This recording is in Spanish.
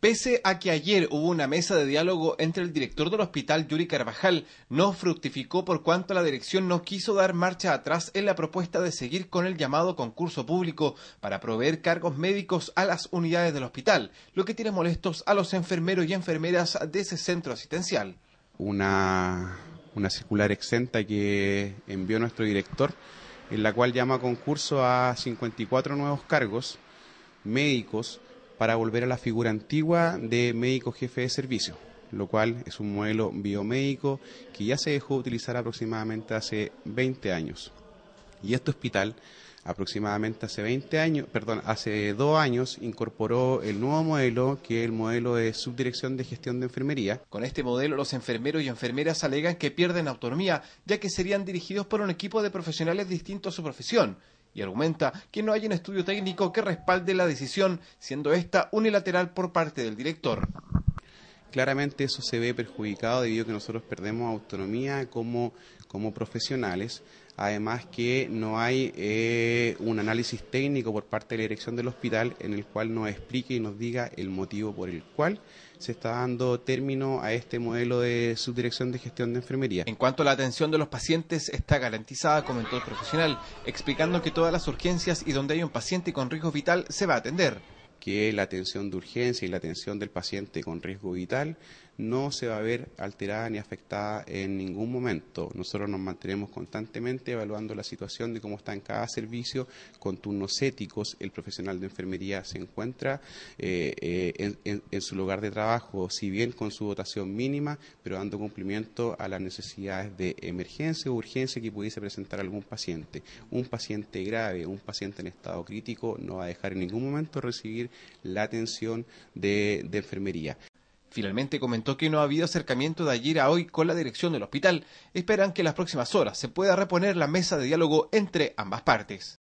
Pese a que ayer hubo una mesa de diálogo entre el director del hospital Yuri Carvajal, no fructificó por cuanto la dirección no quiso dar marcha atrás en la propuesta de seguir con el llamado concurso público para proveer cargos médicos a las unidades del hospital, lo que tiene molestos a los enfermeros y enfermeras de ese centro asistencial. Una, circular exenta que envió nuestro director, en la cual llama concurso a 54 nuevos cargos médicos para volver a la figura antigua de médico jefe de servicio, lo cual es un modelo biomédico que ya se dejó utilizar aproximadamente hace 20 años. Y este hospital aproximadamente hace 20 años, perdón, hace dos años incorporó el nuevo modelo, que es el modelo de subdirección de gestión de enfermería. Con este modelo, los enfermeros y enfermeras alegan que pierden autonomía, ya que serían dirigidos por un equipo de profesionales distintos a su profesión y argumenta que no hay un estudio técnico que respalde la decisión, siendo esta unilateral por parte del director claramente eso se ve perjudicado debido a que nosotros perdemos autonomía como, profesionales. Además que no hay eh, un análisis técnico por parte de la dirección del hospital en el cual nos explique y nos diga el motivo por el cual se está dando término a este modelo de subdirección de gestión de enfermería. En cuanto a la atención de los pacientes, está garantizada, comentó el profesional, explicando que todas las urgencias y donde hay un paciente con riesgo vital se va a atender que la atención de urgencia y la atención del paciente con riesgo vital no se va a ver alterada ni afectada en ningún momento. Nosotros nos mantenemos constantemente evaluando la situación de cómo está en cada servicio, con turnos éticos, el profesional de enfermería se encuentra eh, eh, en, en, su lugar de trabajo, si bien con su dotación mínima, pero dando cumplimiento a las necesidades de emergencia o urgencia que pudiese presentar algún paciente. Un paciente grave, un paciente en estado crítico, no va a dejar en ningún momento recibir la atención de, de enfermería. Finalmente comentó que no ha habido acercamiento de ayer a hoy con la dirección del hospital. Esperan que en las próximas horas se pueda reponer la mesa de diálogo entre ambas partes.